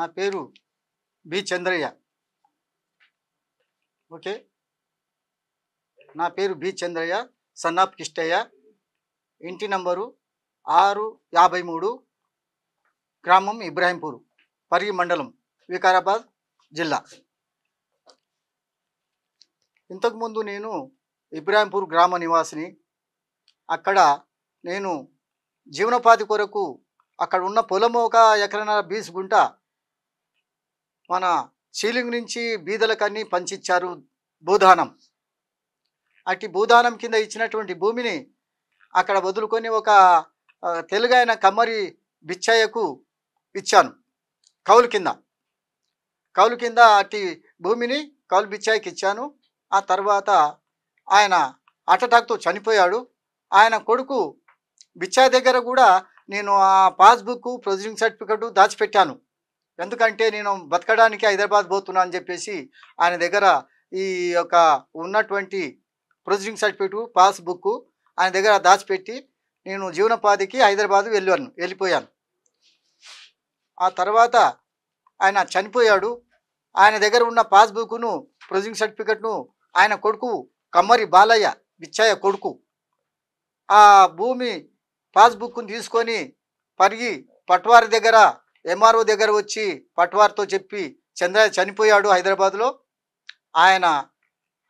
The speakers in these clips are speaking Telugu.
నా పేరు బి చంద్రయ్య ఓకే నా పేరు B Chandrayya son of Kishtayya ఇంటి నంబరు ఆరు యాభై మూడు గ్రామం ఇబ్రాహింపూరు పరిగి మండలం వికారాబాద్ జిల్లా ఇంతకుముందు నేను ఇబ్రాహింపూర్ గ్రామ నివాసిని అక్కడ నేను జీవనోపాధి కొరకు అక్కడ ఉన్న పొలం ఒక ఎకరన్నర బీస్ మన సీలింగ్ నుంచి బీదలకన్నీ పంచిచ్చారు భూదానం అట్టి భూదానం కింద ఇచ్చినటువంటి భూమిని అక్కడ వదులుకొని ఒక తెలుగైన కమ్మరి బిచ్చయ్యకు ఇచ్చాను కౌలు కింద కౌలు కింద అట్టి భూమిని కౌలు బిచ్చాయికి ఇచ్చాను ఆ తర్వాత ఆయన అటటాక్తో చనిపోయాడు ఆయన కొడుకు బిచ్చాయి దగ్గర కూడా నేను ఆ పాస్బుక్ ప్రొసీడింగ్ సర్టిఫికెట్ దాచిపెట్టాను ఎందుకంటే నేను బతకడానికి హైదరాబాద్ పోతున్నా అని చెప్పేసి ఆయన దగ్గర ఈ యొక్క ఉన్నటువంటి ప్రొసీడింగ్ సర్టిఫికేట్ పాస్బుక్ ఆయన దగ్గర దాచిపెట్టి నేను జీవనోపాధికి హైదరాబాద్ వెళ్ళాను వెళ్ళిపోయాను ఆ తర్వాత ఆయన చనిపోయాడు ఆయన దగ్గర ఉన్న పాస్బుక్ను ప్రొసీడింగ్ సర్టిఫికెట్ను ఆయన కొడుకు కమ్మరి బాలయ్య బిచ్చయ్య కొడుకు ఆ భూమి పాస్బుక్ను తీసుకొని పరిగి పట్వారి దగ్గర ఎంఆర్ఓ దగ్గర వచ్చి పట్వార్తో చెప్పి చంద్ర చనిపోయాడు హైదరాబాద్లో ఆయన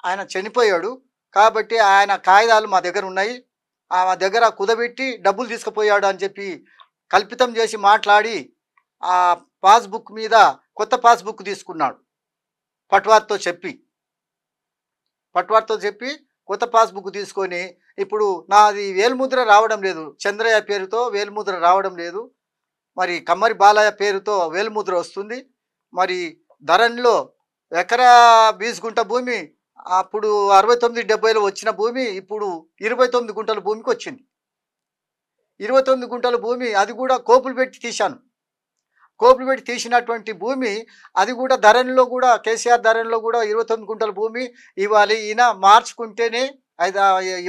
ఆయన చనిపోయాడు కాబట్టి ఆయన కాగితాలు మా దగ్గర ఉన్నాయి మా దగ్గర కుదబెట్టి డబ్బులు తీసుకుపోయాడు అని చెప్పి కల్పితం చేసి మాట్లాడి ఆ పాస్బుక్ మీద కొత్త పాస్బుక్ తీసుకున్నాడు పట్వార్తో చెప్పి పట్వార్తో చెప్పి కొత్త పాస్బుక్ తీసుకొని ఇప్పుడు నాది వేలుముద్ర రావడం లేదు చంద్రయ్య పేరుతో వేలుముద్ర రావడం లేదు మరి కమ్మరి బాలయ్య పేరుతో వేలుముద్ర వస్తుంది మరి ధరణిలో ఎకరా బీసుకుంట గుంట భూమి అప్పుడు అరవై తొమ్మిది డెబ్బైలో వచ్చిన భూమి ఇప్పుడు ఇరవై తొమ్మిది గుంటల భూమికి వచ్చింది ఇరవై తొమ్మిది గుంటల భూమి అది కూడా కోపులు పెట్టి తీశాను కోపులు పెట్టి తీసినటువంటి భూమి అది కూడా ధరణిలో కూడా కేసీఆర్ ధరణిలో కూడా ఇరవై తొమ్మిది గుంటల భూమి ఇవ్వాలి ఈయన మార్చుకుంటేనే అయితే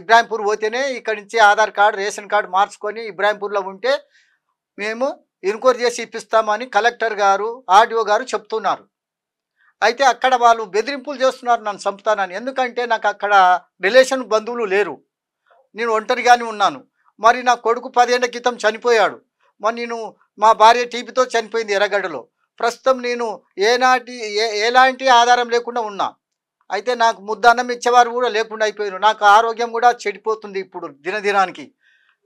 ఇబ్రాహింపూర్ పోతేనే ఇక్కడి నుంచి ఆధార్ కార్డు రేషన్ కార్డు మార్చుకొని ఇబ్రాహింపూర్లో ఉంటే మేము ఎన్క్వైరీ చేసి ఇప్పిస్తామని కలెక్టర్ గారు ఆర్డీఓ గారు చెప్తున్నారు అయితే అక్కడ వాళ్ళు బెదిరింపులు చేస్తున్నారు నన్ను చంపుతానని ఎందుకంటే నాకు అక్కడ రిలేషన్ బంధువులు లేరు నేను ఒంటరిగానే ఉన్నాను మరి నా కొడుకు పదేళ్ల క్రితం చనిపోయాడు మరి నేను మా భార్య టీవీతో చనిపోయింది ఎర్రగడ్డలో ప్రస్తుతం నేను ఏనాటి ఎలాంటి ఆధారం లేకుండా ఉన్నా అయితే నాకు ముద్దన్నం ఇచ్చేవారు కూడా లేకుండా అయిపోయారు నాకు ఆరోగ్యం కూడా చెడిపోతుంది ఇప్పుడు దినదినానికి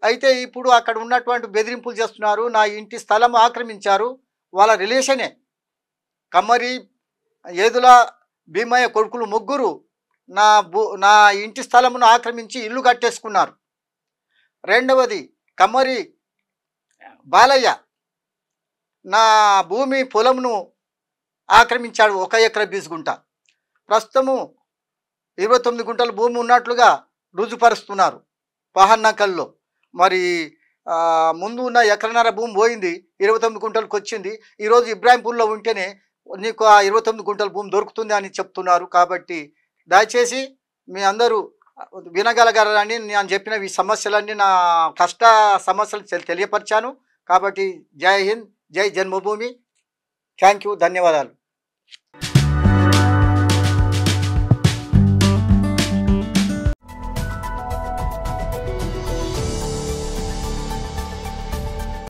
అయితే ఇప్పుడు అక్కడ ఉన్నటువంటి బెదిరింపులు చేస్తున్నారు నా ఇంటి స్థలం ఆక్రమించారు వాళ్ళ రిలేషనే కమ్మరి ఏదుల భీమయ్య కొడుకులు ముగ్గురు నా నా ఇంటి స్థలమును ఆక్రమించి ఇల్లు కట్టేసుకున్నారు రెండవది కమ్మరి బాలయ్య నా భూమి పొలంను ఆక్రమించాడు ఒక ఎకర బీసుగుంట ప్రస్తుతము ఇరవై తొమ్మిది గుంటల భూమి ఉన్నట్లుగా రుజుపరుస్తున్నారు పహన్నకల్లో మరి ముందు ఉన్న ఎకరన్నర భూమి పోయింది ఇరవై తొమ్మిది గుంటలకు వచ్చింది ఈరోజు ఇబ్రాహింపూర్లో ఉంటేనే నీకు ఆ ఇరవై తొమ్మిది గుంటల భూమి దొరుకుతుంది అని చెప్తున్నారు కాబట్టి దయచేసి మీ అందరూ వినగలగలని నేను చెప్పిన ఈ సమస్యలన్నీ నా కష్ట సమస్యలు తెలియపరిచాను కాబట్టి జై హింద్ జై జన్మభూమి థ్యాంక్ యూ ధన్యవాదాలు